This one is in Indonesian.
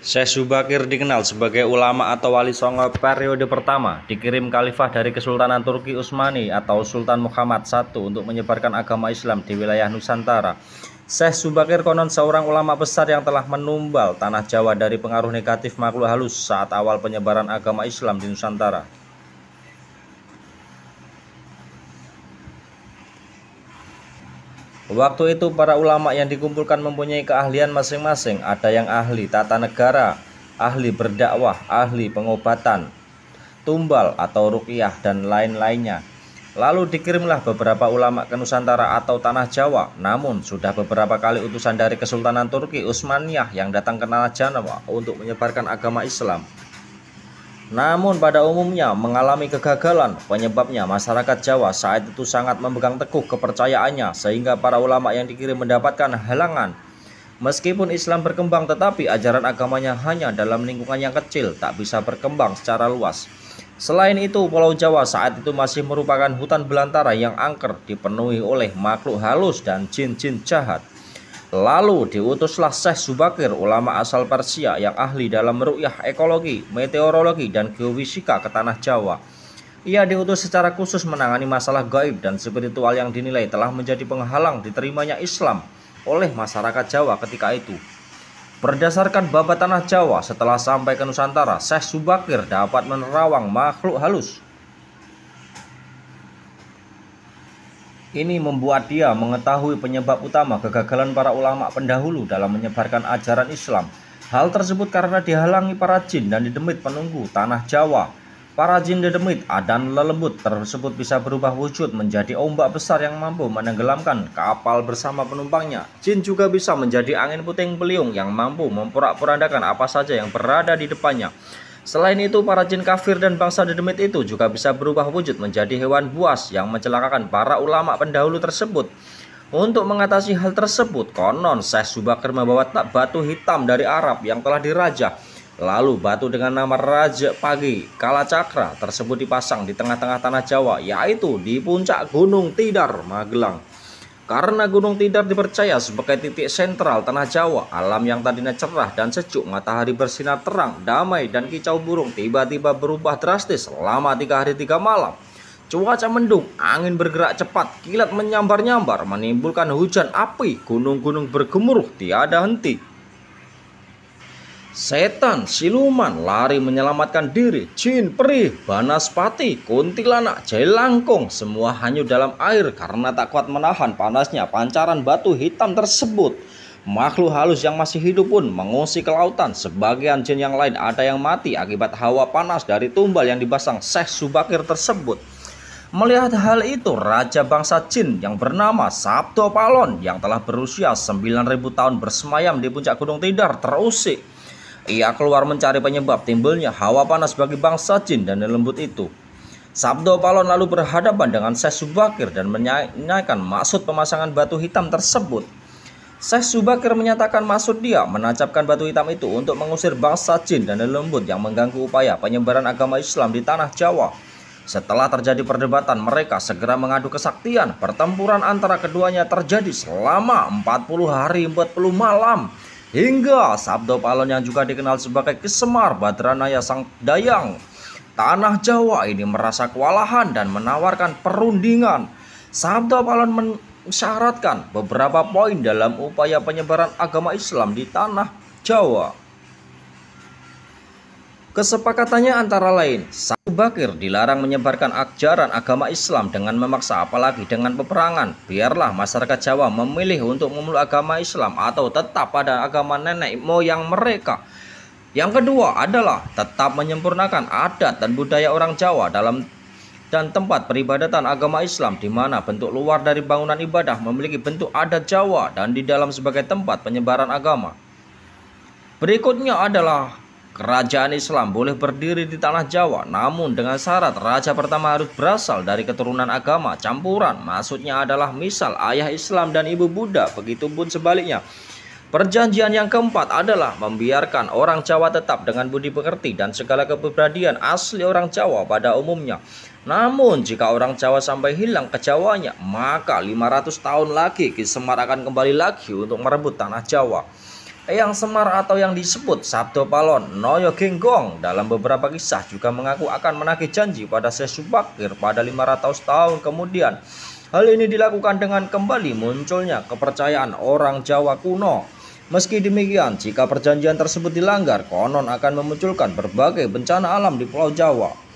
Syekh Subakir dikenal sebagai ulama atau wali songo periode pertama dikirim khalifah dari Kesultanan Turki Utsmani atau Sultan Muhammad I untuk menyebarkan agama Islam di wilayah Nusantara. Syekh Subakir konon seorang ulama besar yang telah menumbal tanah Jawa dari pengaruh negatif makhluk halus saat awal penyebaran agama Islam di Nusantara. Waktu itu para ulama yang dikumpulkan mempunyai keahlian masing-masing. Ada yang ahli tata negara, ahli berdakwah, ahli pengobatan, tumbal atau rukiah dan lain-lainnya. Lalu dikirimlah beberapa ulama ke Nusantara atau Tanah Jawa. Namun sudah beberapa kali utusan dari Kesultanan Turki Utsmaniyah yang datang ke Tanah Jawa untuk menyebarkan agama Islam. Namun pada umumnya mengalami kegagalan penyebabnya masyarakat Jawa saat itu sangat memegang teguh kepercayaannya sehingga para ulama yang dikirim mendapatkan halangan. Meskipun Islam berkembang tetapi ajaran agamanya hanya dalam lingkungan yang kecil tak bisa berkembang secara luas. Selain itu Pulau Jawa saat itu masih merupakan hutan belantara yang angker dipenuhi oleh makhluk halus dan jin-jin jahat. Lalu diutuslah Syekh Subakir, ulama asal Persia yang ahli dalam meruyah ekologi, meteorologi, dan geofisika ke tanah Jawa. Ia diutus secara khusus menangani masalah gaib dan spiritual yang dinilai telah menjadi penghalang diterimanya Islam oleh masyarakat Jawa ketika itu. Berdasarkan babat tanah Jawa, setelah sampai ke Nusantara, Syekh Subakir dapat menerawang makhluk halus, Ini membuat dia mengetahui penyebab utama kegagalan para ulama pendahulu dalam menyebarkan ajaran Islam. Hal tersebut karena dihalangi para jin dan didemit penunggu tanah Jawa. Para jin didemit adan lelembut tersebut bisa berubah wujud menjadi ombak besar yang mampu menenggelamkan kapal bersama penumpangnya. Jin juga bisa menjadi angin puting beliung yang mampu memporak-porandakan apa saja yang berada di depannya. Selain itu, para jin kafir dan bangsa dedemit itu juga bisa berubah wujud menjadi hewan buas yang mencelakakan para ulama pendahulu tersebut. Untuk mengatasi hal tersebut, konon Syekh Subakar membawa tak batu hitam dari Arab yang telah diraja. Lalu batu dengan nama Raja Pagi Kalacakra tersebut dipasang di tengah-tengah tanah Jawa, yaitu di puncak Gunung Tidar, Magelang. Karena Gunung Tidar dipercaya sebagai titik sentral tanah Jawa, alam yang tadinya cerah dan sejuk, matahari bersinar terang, damai, dan kicau burung tiba-tiba berubah drastis selama tiga hari tiga malam. Cuaca mendung, angin bergerak cepat, kilat menyambar-nyambar, menimbulkan hujan api, gunung-gunung bergemuruh, tiada henti. Setan, siluman, lari menyelamatkan diri, jin, perih, banaspati, kuntilanak, jelangkung, semua hanyut dalam air karena tak kuat menahan panasnya pancaran batu hitam tersebut. Makhluk halus yang masih hidup pun mengungsi ke lautan. Sebagian jin yang lain ada yang mati akibat hawa panas dari tumbal yang dipasang Syekh Subakir tersebut. Melihat hal itu, raja bangsa jin yang bernama Sabdo Palon yang telah berusia 9000 tahun bersemayam di puncak Gunung Tidar terusik. Ia keluar mencari penyebab timbulnya hawa panas bagi bangsa jin dan lembut itu. Sabdo Palon lalu berhadapan dengan Syekh Subakir dan menyanyikan maksud pemasangan batu hitam tersebut. Syekh Subakir menyatakan maksud dia menancapkan batu hitam itu untuk mengusir bangsa jin dan lembut yang mengganggu upaya penyebaran agama Islam di tanah Jawa. Setelah terjadi perdebatan, mereka segera mengadu kesaktian. Pertempuran antara keduanya terjadi selama 40 hari 40 malam Hingga Sabdo Palon yang juga dikenal sebagai Kesemar Badranaya Sang Dayang Tanah Jawa ini merasa kewalahan dan menawarkan perundingan Sabdo Palon mensyaratkan beberapa poin dalam upaya penyebaran agama Islam di Tanah Jawa Kesepakatannya antara lain Abu Bakir dilarang menyebarkan ajaran agama Islam dengan memaksa apalagi dengan peperangan. Biarlah masyarakat Jawa memilih untuk memeluk agama Islam atau tetap pada agama nenek moyang mereka. Yang kedua adalah tetap menyempurnakan adat dan budaya orang Jawa dalam dan tempat peribadatan agama Islam di mana bentuk luar dari bangunan ibadah memiliki bentuk adat Jawa dan di dalam sebagai tempat penyebaran agama. Berikutnya adalah Kerajaan Islam boleh berdiri di tanah Jawa, namun dengan syarat raja pertama harus berasal dari keturunan agama campuran. Maksudnya adalah misal ayah Islam dan ibu Buddha, begitu pun sebaliknya. Perjanjian yang keempat adalah membiarkan orang Jawa tetap dengan budi pekerti dan segala kepribadian asli orang Jawa pada umumnya. Namun jika orang Jawa sampai hilang kejawanya, maka 500 tahun lagi Kisemar akan kembali lagi untuk merebut tanah Jawa. Eyang Semar atau yang disebut Sabdo Palon, Noyo Genggong dalam beberapa kisah juga mengaku akan menagih janji pada Sesubakir pada 500 tahun kemudian. Hal ini dilakukan dengan kembali munculnya kepercayaan orang Jawa kuno. Meski demikian, jika perjanjian tersebut dilanggar, konon akan memunculkan berbagai bencana alam di Pulau Jawa.